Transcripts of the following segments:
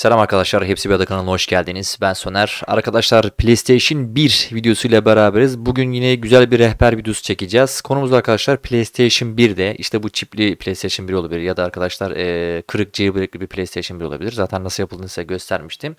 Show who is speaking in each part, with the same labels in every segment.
Speaker 1: Selam arkadaşlar, Hepsi Bir Ada kanalına hoş geldiniz. Ben Soner. Arkadaşlar PlayStation 1 videosuyla beraberiz. Bugün yine güzel bir rehber videosu çekeceğiz. Konumuz arkadaşlar PlayStation 1'de. işte bu çipli PlayStation 1 olabilir ya da arkadaşlar e, kırık jailbreakli bir PlayStation 1 olabilir. Zaten nasıl yapıldığını size göstermiştim.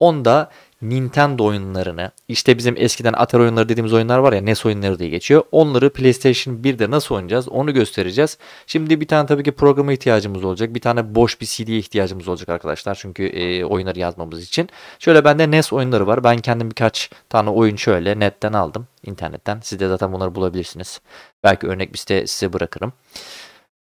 Speaker 1: Onda Nintendo oyunlarını, işte bizim eskiden Atari oyunları dediğimiz oyunlar var ya NES oyunları diye geçiyor. Onları PlayStation 1'de nasıl oynayacağız onu göstereceğiz. Şimdi bir tane tabii ki programa ihtiyacımız olacak. Bir tane boş bir CD'ye ihtiyacımız olacak arkadaşlar. Çünkü e, oyunları yazmamız için. Şöyle bende NES oyunları var. Ben kendim birkaç tane oyun şöyle netten aldım. internetten. Siz de zaten bunları bulabilirsiniz. Belki örnek bir site size bırakırım.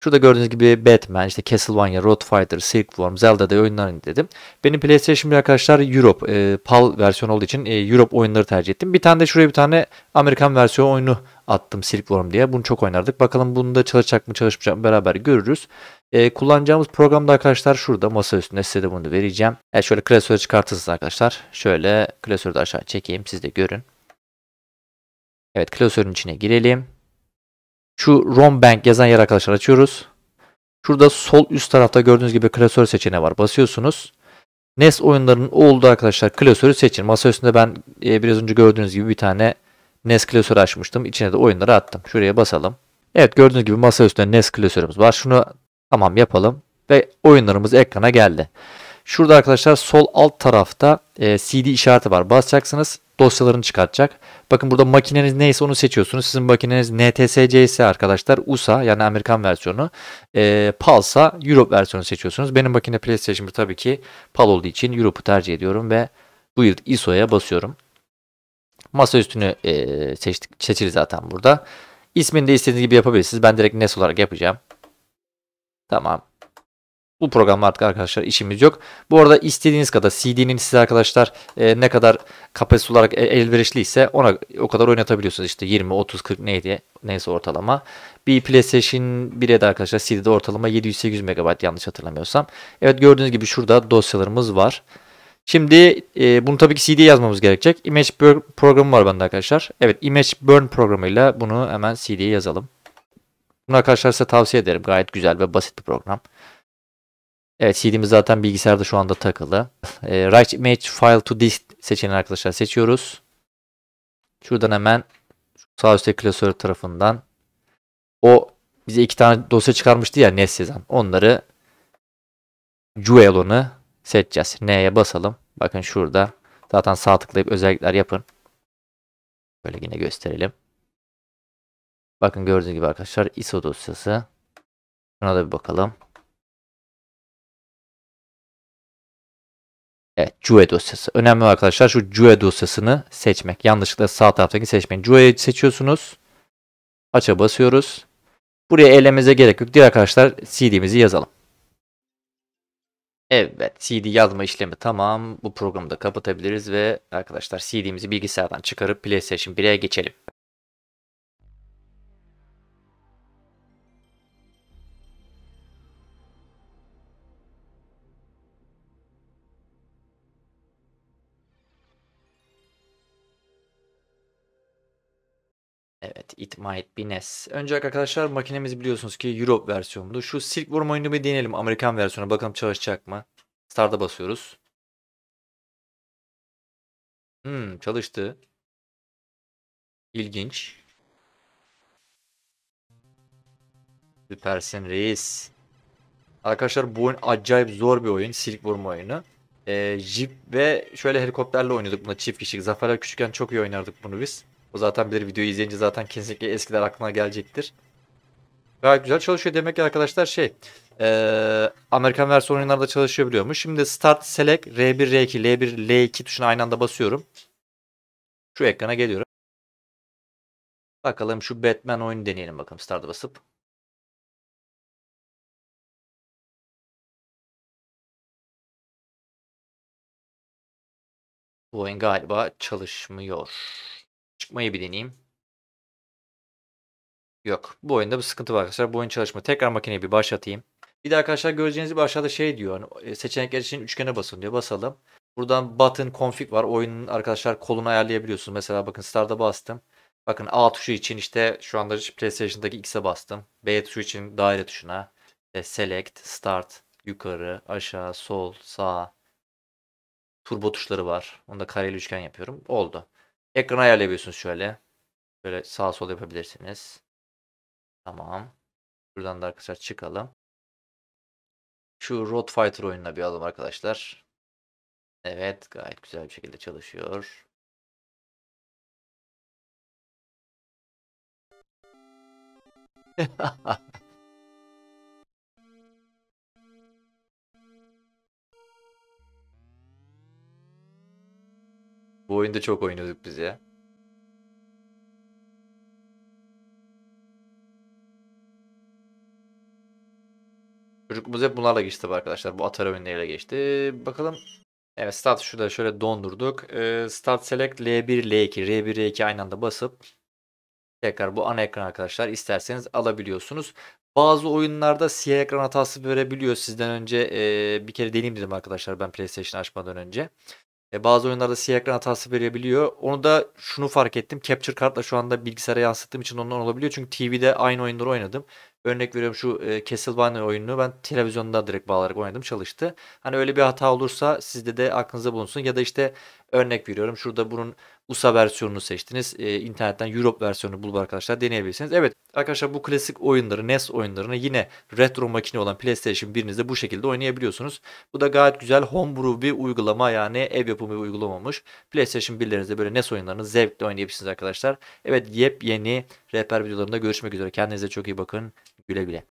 Speaker 1: Şurada gördüğünüz gibi Batman, işte Castlevania, Road Fighter, Silk Worm, Zelda'da oyunlar dedim. Benim PlayStation 1 arkadaşlar Europe, e, PAL versiyonu olduğu için e, Europe oyunları tercih ettim. Bir tane de şuraya bir tane Amerikan versiyon oyunu attım Silk Worm diye. Bunu çok oynardık. Bakalım bunu da çalışacak mı çalışmayacak mı beraber görürüz. E, kullanacağımız programda arkadaşlar şurada masa üstünde size de bunu da vereceğim. E, şöyle klasörü çıkartırsınız arkadaşlar. Şöyle klasörü de aşağı çekeyim siz de görün. Evet klasörün içine girelim. Şu ROM Bank yazan yer arkadaşlar açıyoruz. Şurada sol üst tarafta gördüğünüz gibi klasör seçeneği var. Basıyorsunuz. NES oyunlarının olduğu arkadaşlar klasörü seçin. Masa üstünde ben e, biraz önce gördüğünüz gibi bir tane NES klasörü açmıştım. İçine de oyunları attım. Şuraya basalım. Evet gördüğünüz gibi masa üstünde NES klasörümüz var. Şunu tamam yapalım. Ve oyunlarımız ekrana geldi. Şurada arkadaşlar sol alt tarafta e, CD işareti var. Basacaksınız dosyalarını çıkartacak. Bakın burada makineniz neyse onu seçiyorsunuz. Sizin makineniz NTSC ise arkadaşlar USA yani Amerikan versiyonu. E, ee, PAL'sa Europe versiyonu seçiyorsunuz. Benim makine PlayStation tabii ki PAL olduğu için Europe'u tercih ediyorum ve Build ISO'ya basıyorum. Masa üstünü e, seçtik, seçili zaten burada. İsmini de istediğiniz gibi yapabilirsiniz. Ben direkt NES olarak yapacağım. Tamam. Bu programda artık arkadaşlar işimiz yok. Bu arada istediğiniz kadar CD'nin size arkadaşlar e, ne kadar kapasite olarak e, elverişliyse ona o kadar oynatabiliyorsunuz. İşte 20, 30, 40 neydi neyse ortalama. Bir PlayStation 1'e de arkadaşlar CD'de ortalama 700-800 MB yanlış hatırlamıyorsam. Evet gördüğünüz gibi şurada dosyalarımız var. Şimdi e, bunu tabii ki CD yazmamız gerekecek. Image Burn programı var bende arkadaşlar. Evet Image Burn programıyla bunu hemen CD'ye yazalım. Bunu arkadaşlar size tavsiye ederim. Gayet güzel ve basit bir program. Evet CD'miz zaten bilgisayarda şu anda takılı. E, ee, write image file to disk seçeneğini arkadaşlar seçiyoruz. Şuradan hemen sağ üstte klasör tarafından o bize iki tane dosya çıkarmıştı ya net Onları Juelon'u seçeceğiz. N'ye basalım. Bakın şurada zaten sağ tıklayıp özellikler yapın.
Speaker 2: Böyle yine gösterelim. Bakın gördüğünüz gibi arkadaşlar ISO dosyası. Şuna da bir bakalım. Evet CUE dosyası. Önemli arkadaşlar şu CUE dosyasını seçmek. Yanlışlıkla
Speaker 1: sağ taraftaki seçmeyin. CUE'yi seçiyorsunuz. Aça basıyoruz. Buraya elememize gerek yok. Diğer arkadaşlar CD'mizi yazalım. Evet CD yazma işlemi tamam. Bu programı da kapatabiliriz ve arkadaşlar CD'mizi bilgisayardan çıkarıp PlayStation 1'e geçelim. Evet it might be NES. Öncelikle arkadaşlar makinemiz biliyorsunuz ki Europe versiyonunda. Şu Silkworm oyunu bir deneyelim Amerikan versiyonu. Bakalım çalışacak mı? Start'a
Speaker 2: basıyoruz. Hmm çalıştı. İlginç.
Speaker 1: Süpersin reis. Arkadaşlar bu oyun acayip zor bir oyun. Silkworm oyunu. Ee, jip ve şöyle helikopterle oynuyorduk buna çift kişilik. Zaferler küçükken çok iyi oynardık bunu biz. O zaten bilir videoyu izleyince zaten kesinlikle eskiler aklına gelecektir. Gayet güzel çalışıyor demek ki arkadaşlar şey e, Amerikan versiyon oyunlarda çalışıyor biliyormuş. Şimdi Start, Select, R1, R2, L1, L2 tuşuna aynı anda basıyorum. Şu ekrana geliyorum.
Speaker 2: Bakalım şu Batman oyunu deneyelim bakalım Start'a basıp. Bu oyun galiba çalışmıyor. Çıkmayı bir deneyeyim. Yok. Bu oyunda bir sıkıntı var arkadaşlar. Bu oyun
Speaker 1: çalışma. Tekrar makineyi bir başlatayım. Bir de arkadaşlar göreceğiniz gibi aşağıda şey diyor. Hani e, seçenekler için üçgene basın diyor. Basalım. Buradan button config var. Oyunun arkadaşlar kolunu ayarlayabiliyorsunuz. Mesela bakın start'a bastım. Bakın A tuşu için işte şu anda PlayStation'daki X'e bastım. B tuşu için daire tuşuna. İşte select, start, yukarı, aşağı, sol, sağ. Turbo tuşları var. Onu da kareli üçgen yapıyorum. Oldu. Ekranı ayarlayabiliyorsunuz şöyle. Böyle sağa sola yapabilirsiniz. Tamam.
Speaker 2: Şuradan da arkadaşlar çıkalım. Şu Road Fighter oyununa bir alalım arkadaşlar. Evet gayet güzel bir şekilde çalışıyor.
Speaker 1: oyunda çok oynuyorduk biz ya. Çocukluğumuz hep bunlarla geçti arkadaşlar. Bu Atari oyunlarıyla geçti. Bakalım. Evet start şurada şöyle dondurduk. Ee, start select L1, L2, R1, R2 aynı anda basıp tekrar bu ana ekran arkadaşlar isterseniz alabiliyorsunuz. Bazı oyunlarda siyah ekran hatası verebiliyor. Sizden önce ee, bir kere deneyim dedim arkadaşlar ben PlayStation açmadan önce. E, bazı oyunlarda siyah ekran hatası verebiliyor. Onu da şunu fark ettim. Capture kartla şu anda bilgisayara yansıttığım için ondan olabiliyor. Çünkü TV'de aynı oyunları oynadım. Örnek veriyorum şu e, Castlevania oyununu ben televizyonda direkt bağlayarak oynadım çalıştı. Hani öyle bir hata olursa sizde de aklınızda bulunsun. Ya da işte Örnek veriyorum şurada bunun USA versiyonunu seçtiniz. E, internetten Europe versiyonunu bulup arkadaşlar deneyebilirsiniz. Evet arkadaşlar bu klasik oyunları NES oyunlarını yine retro makine olan PlayStation 1'inizde bu şekilde oynayabiliyorsunuz. Bu da gayet güzel homebrew bir uygulama yani ev yapımı bir uygulamamış. PlayStation 1'lerinizde böyle NES oyunlarını zevkle oynayabilirsiniz
Speaker 2: arkadaşlar. Evet yepyeni rehber videolarında görüşmek üzere. Kendinize çok iyi bakın. Güle güle.